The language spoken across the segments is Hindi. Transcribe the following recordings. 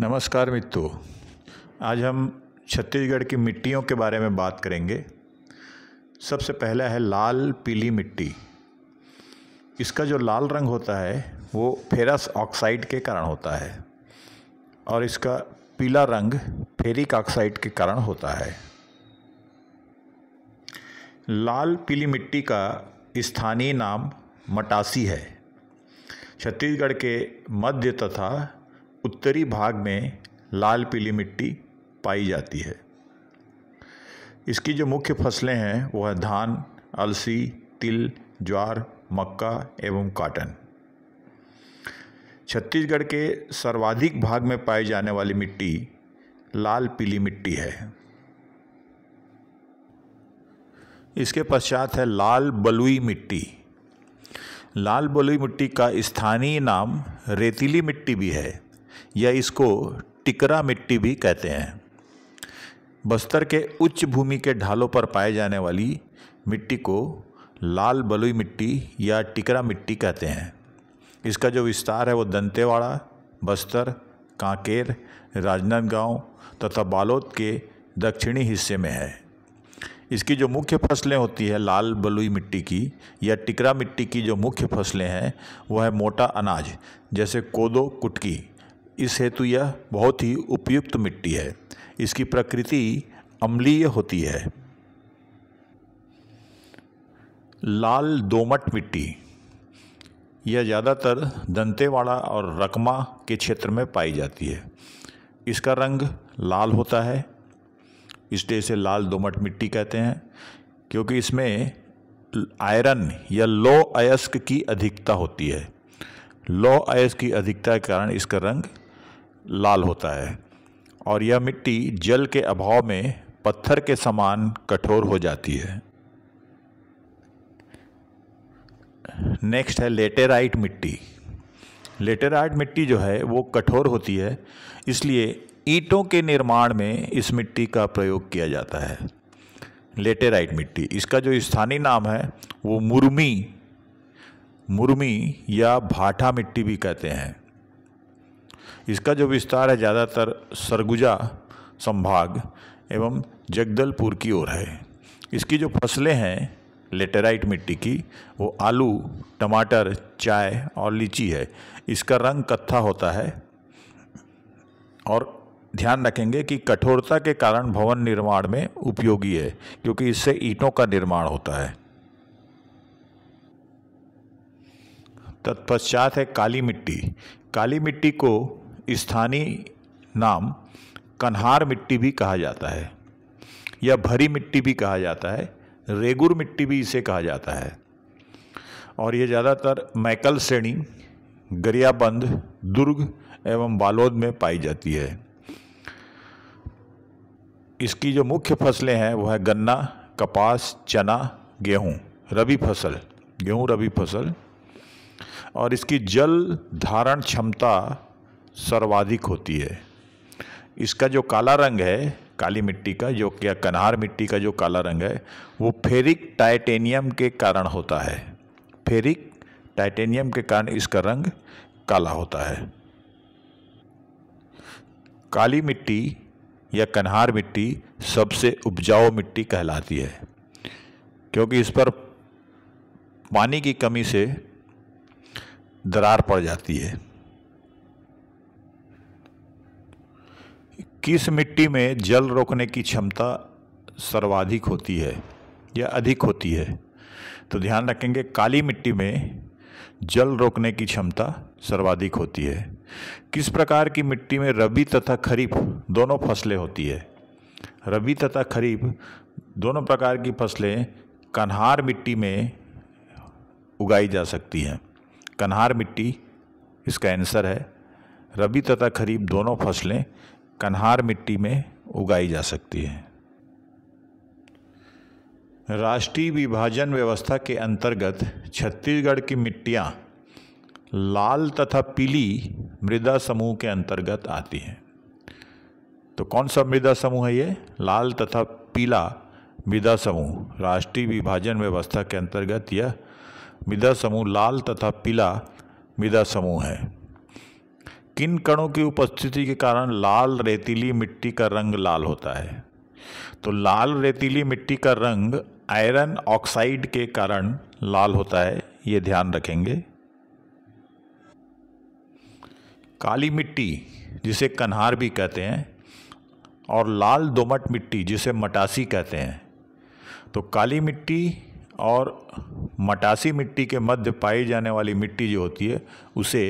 नमस्कार मित्रों आज हम छत्तीसगढ़ की मिट्टियों के बारे में बात करेंगे सबसे पहला है लाल पीली मिट्टी इसका जो लाल रंग होता है वो फेरस ऑक्साइड के कारण होता है और इसका पीला रंग फेरिक ऑक्साइड के कारण होता है लाल पीली मिट्टी का स्थानीय नाम मटासी है छत्तीसगढ़ के मध्य तथा उत्तरी भाग में लाल पीली मिट्टी पाई जाती है इसकी जो मुख्य फसलें हैं वो है धान अलसी तिल ज्वार मक्का एवं काटन छत्तीसगढ़ के सर्वाधिक भाग में पाई जाने वाली मिट्टी लाल पीली मिट्टी है इसके पश्चात है लाल बलुई मिट्टी लाल बलुई मिट्टी का स्थानीय नाम रेतीली मिट्टी भी है या इसको टिकरा मिट्टी भी कहते हैं बस्तर के उच्च भूमि के ढालों पर पाए जाने वाली मिट्टी को लाल बलुई मिट्टी या टिकरा मिट्टी कहते हैं इसका जो विस्तार है वो दंतेवाड़ा बस्तर कांकेर राजनांदगांव तथा बालोद के दक्षिणी हिस्से में है इसकी जो मुख्य फसलें होती है लाल बलुई मिट्टी की या टिकरा मिट्टी की जो मुख्य फसलें हैं वह है मोटा अनाज जैसे कोदो कुटकी इस हेतु यह बहुत ही उपयुक्त मिट्टी है इसकी प्रकृति अम्लीय होती है लाल दोमट मिट्टी यह ज़्यादातर दंतेवाड़ा और रकमा के क्षेत्र में पाई जाती है इसका रंग लाल होता है इसलिए इसे लाल दोमट मिट्टी कहते हैं क्योंकि इसमें आयरन या लो अयस्क की अधिकता होती है लो अयस्क की अधिकता के कारण इसका रंग लाल होता है और यह मिट्टी जल के अभाव में पत्थर के समान कठोर हो जाती है नेक्स्ट है लेटेराइट मिट्टी लेटेराइट मिट्टी जो है वो कठोर होती है इसलिए ईंटों के निर्माण में इस मिट्टी का प्रयोग किया जाता है लेटेराइट मिट्टी इसका जो स्थानीय नाम है वो मुरमी मुरमी या भाटा मिट्टी भी कहते हैं इसका जो विस्तार है ज़्यादातर सरगुजा संभाग एवं जगदलपुर की ओर है इसकी जो फसलें हैं लेटेराइट मिट्टी की वो आलू टमाटर चाय और लीची है इसका रंग कत्था होता है और ध्यान रखेंगे कि कठोरता के कारण भवन निर्माण में उपयोगी है क्योंकि इससे ईंटों का निर्माण होता है तत्पश्चात है काली मिट्टी काली मिट्टी को स्थानीय नाम कन्हार मिट्टी भी कहा जाता है या भरी मिट्टी भी कहा जाता है रेगुर मिट्टी भी इसे कहा जाता है और ये ज़्यादातर मैकल श्रेणी गरियाबंद दुर्ग एवं बालोद में पाई जाती है इसकी जो मुख्य फसलें हैं वह है गन्ना कपास चना गेहूं रबी फसल गेहूं रबी फसल और इसकी जल धारण क्षमता सर्वाधिक होती है इसका जो काला रंग है काली मिट्टी का जो क्या कन्हार मिट्टी का जो काला रंग है वो फेरिक टाइटेनियम के कारण होता है फेरिक टाइटेनियम के कारण इसका रंग काला होता है काली मिट्टी या कन्हार मिट्टी सबसे उपजाऊ मिट्टी कहलाती है क्योंकि इस पर पानी की कमी से दरार पड़ जाती है किस मिट्टी में जल रोकने की क्षमता सर्वाधिक होती है या अधिक होती है तो ध्यान रखेंगे काली मिट्टी में जल रोकने की क्षमता सर्वाधिक होती है किस प्रकार की मिट्टी में रबी तथा खरीफ दोनों फसलें होती है रबी तथा खरीफ दोनों प्रकार की फसलें कन्हार मिट्टी में उगाई जा सकती हैं कन्हार मिट्टी इसका आंसर है रबी तथा खरीफ दोनों फसलें कन्हार मिट्टी में उगाई जा सकती हैं राष्ट्रीय विभाजन व्यवस्था के अंतर्गत छत्तीसगढ़ की मिट्टियाँ लाल तथा पीली मृदा समूह के अंतर्गत आती हैं तो कौन सा मृदा समूह है ये लाल तथा पीला मृदा समूह राष्ट्रीय विभाजन व्यवस्था के अंतर्गत यह मृदा समूह लाल तथा पीला मृदा समूह है किन कणों की उपस्थिति के कारण लाल रेतीली मिट्टी का रंग लाल होता है तो लाल रेतीली मिट्टी का रंग आयरन ऑक्साइड के कारण लाल होता है ये ध्यान रखेंगे काली मिट्टी जिसे कन्हार भी कहते हैं और लाल दोमट मिट्टी जिसे मटासी कहते हैं तो काली मिट्टी और मटासी मिट्टी के मध्य पाई जाने वाली मिट्टी जो होती है उसे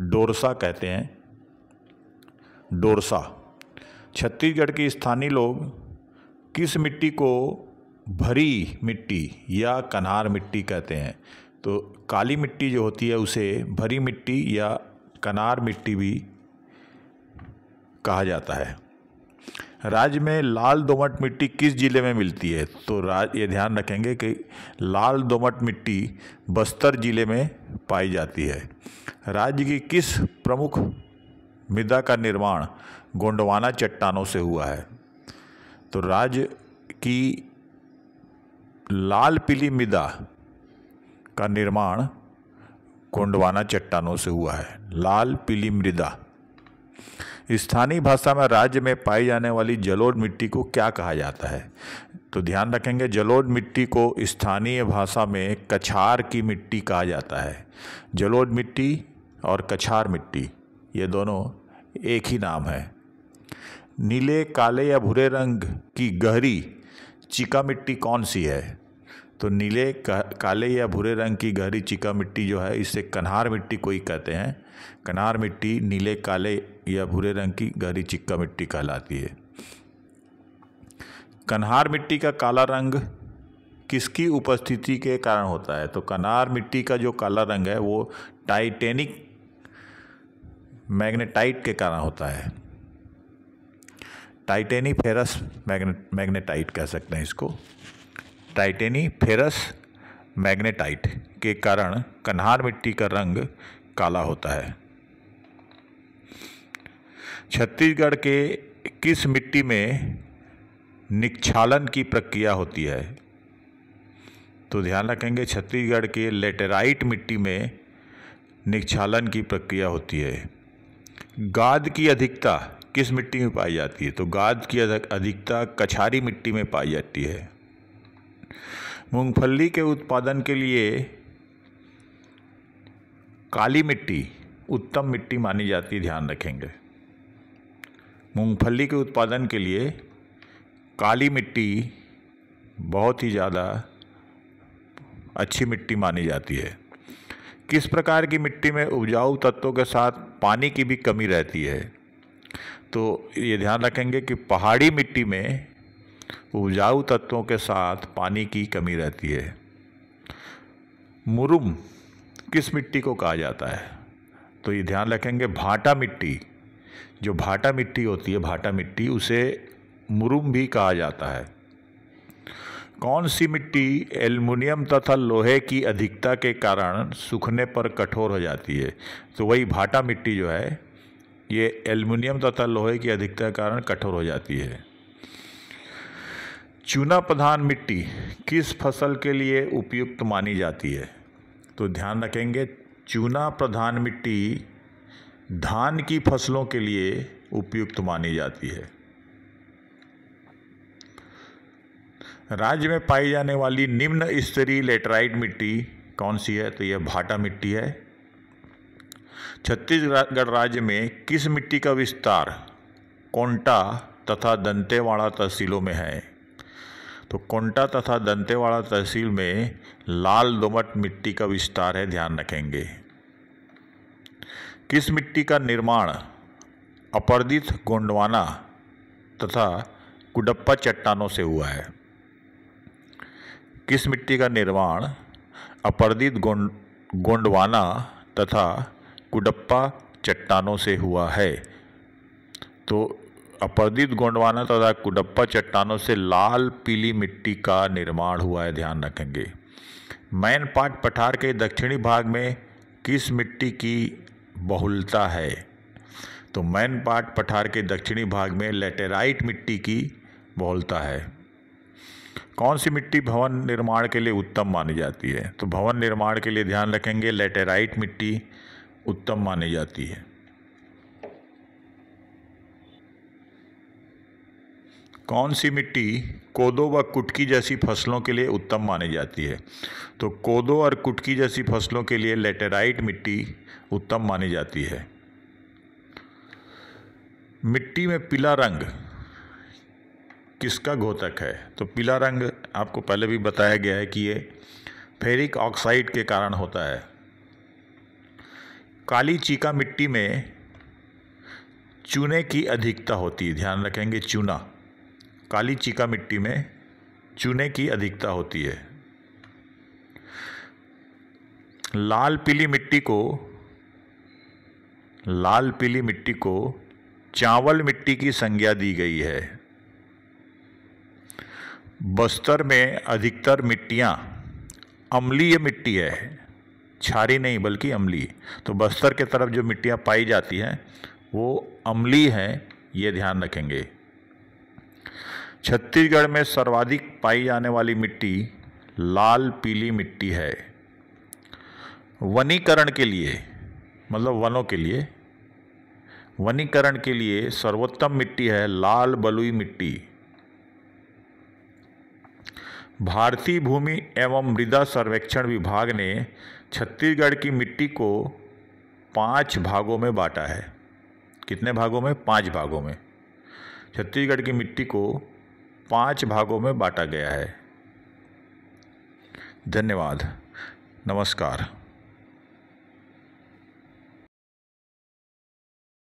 डोरसा कहते हैं डोरसा छत्तीसगढ़ के स्थानीय लोग किस मिट्टी को भरी मिट्टी या कनार मिट्टी कहते हैं तो काली मिट्टी जो होती है उसे भरी मिट्टी या कनार मिट्टी भी कहा जाता है राज्य में लाल दोमट मिट्टी किस जिले में मिलती है तो राज ये ध्यान रखेंगे कि लाल दोमट मिट्टी बस्तर जिले में पाई जाती है राज्य की किस प्रमुख मृदा का निर्माण गोंडवाना चट्टानों से हुआ है तो राज्य की लाल पीली मृदा का निर्माण गोंडवाना चट्टानों से हुआ है लाल पीली मृदा स्थानीय भाषा में राज्य में पाई जाने वाली जलोढ़ मिट्टी को क्या कहा जाता है तो ध्यान रखेंगे जलोढ़ मिट्टी को स्थानीय भाषा में कछार की मिट्टी कहा जाता है जलोढ़ मिट्टी और कछार मिट्टी ये दोनों एक ही नाम है नीले काले या भूरे रंग की गहरी चिका मिट्टी कौन सी है तो नीले काले या भूरे रंग की गहरी चिका मिट्टी जो है इसे कन्हार मिट्टी कोई कहते हैं कन्हार मिट्टी नीले काले या भूरे रंग की गहरी चिक्का मिट्टी कहलाती है कन्हार मिट्टी का काला रंग किसकी उपस्थिति के कारण होता है तो कन्हार मिट्टी का जो काला रंग है वो टाइटेनिक मैग्नेटाइट के कारण होता है टाइटेनिक फेरस मैग्नेटाइट कह सकते हैं इसको टाइटेनी फेरस मैग्नेटाइट के कारण कन्हार मिट्टी का रंग काला होता है छत्तीसगढ़ के किस मिट्टी में निक्षालन की प्रक्रिया होती है तो ध्यान रखेंगे छत्तीसगढ़ के लेटेराइट मिट्टी में निक्षालन की प्रक्रिया होती है गाद की अधिकता किस मिट्टी में पाई जाती है तो गाद की अधिकता कछारी मिट्टी में पाई जाती है मूंगफली के उत्पादन के लिए काली मिट्टी उत्तम मिट्टी मानी जाती ध्यान रखेंगे मूंगफली के उत्पादन के लिए काली मिट्टी बहुत ही ज़्यादा अच्छी मिट्टी मानी जाती है किस प्रकार की मिट्टी में उपजाऊ तत्वों के साथ पानी की भी कमी रहती है तो ये ध्यान रखेंगे कि पहाड़ी मिट्टी में उपजाऊ तत्वों के साथ पानी की कमी रहती है मुरुम किस मिट्टी को कहा जाता है तो ये ध्यान रखेंगे भाटा मिट्टी जो भाटा मिट्टी होती है भाटा मिट्टी उसे मुरुम भी कहा जाता है कौन सी मिट्टी एल्युमिनियम तथा लोहे की अधिकता के कारण सूखने पर कठोर हो जाती है तो वही भाटा मिट्टी जो है ये एल्युमिनियम तथा लोहे की अधिकता के कारण कठोर हो जाती है चूना प्रधान मिट्टी किस फसल के लिए उपयुक्त मानी जाती है तो ध्यान रखेंगे चूना प्रधान मिट्टी धान की फसलों के लिए उपयुक्त मानी जाती है राज्य में पाई जाने वाली निम्न स्तरीय लेटराइट मिट्टी कौन सी है तो यह भाटा मिट्टी है छत्तीसगढ़ राज्य में किस मिट्टी का विस्तार कोंटा तथा दंतेवाड़ा तहसीलों में है तो कोंटा तथा दंतेवाड़ा तहसील में लाल दोमट मिट्टी का विस्तार है ध्यान रखेंगे किस मिट्टी का निर्माण अपर्दित गोंडवाना तथा कुडप्पा चट्टानों से हुआ है किस मिट्टी का निर्माण अपर्दित गोंडवाना तथा कुडप्पा चट्टानों से हुआ है तो अपर्दित गोंडवाना तथा कुडप्पा चट्टानों से लाल पीली मिट्टी का निर्माण हुआ है ध्यान रखेंगे मैनपाट पठार के दक्षिणी भाग में किस मिट्टी की बहुलता है तो मैनपाट पठार के दक्षिणी भाग में लेटेराइट मिट्टी की बहुलता है कौन सी मिट्टी भवन निर्माण के लिए उत्तम मानी जाती है तो भवन निर्माण के लिए ध्यान रखेंगे लेटेराइट मिट्टी उत्तम मानी जाती है कौन सी मिट्टी कोदो व कुटकी जैसी फसलों के लिए उत्तम मानी जाती है तो कोदो और कुटकी जैसी फसलों के लिए लेटेराइट मिट्टी उत्तम मानी जाती है मिट्टी में पीला रंग किसका घोतक है तो पीला रंग आपको पहले भी बताया गया है कि ये फेरिक ऑक्साइड के कारण होता है काली चीका मिट्टी में चूने की अधिकता होती है ध्यान रखेंगे चूना काली चीका मिट्टी में चूने की अधिकता होती है लाल पीली मिट्टी को लाल पीली मिट्टी को चावल मिट्टी की संज्ञा दी गई है बस्तर में अधिकतर मिट्टियाँ अम्लीय मिट्टी है छारी नहीं बल्कि अम्लीय तो बस्तर के तरफ जो मिट्टियाँ पाई जाती हैं वो अम्लीय हैं ये ध्यान रखेंगे छत्तीसगढ़ में सर्वाधिक पाई जाने वाली मिट्टी लाल पीली मिट्टी है वनीकरण के लिए मतलब वनों के लिए वनीकरण के लिए सर्वोत्तम मिट्टी है लाल बलुई मिट्टी भारतीय भूमि एवं मृदा सर्वेक्षण विभाग ने छत्तीसगढ़ की मिट्टी को पांच भागों में बांटा है कितने भागों में पांच भागों में छत्तीसगढ़ की मिट्टी को पांच भागों में बांटा गया है धन्यवाद नमस्कार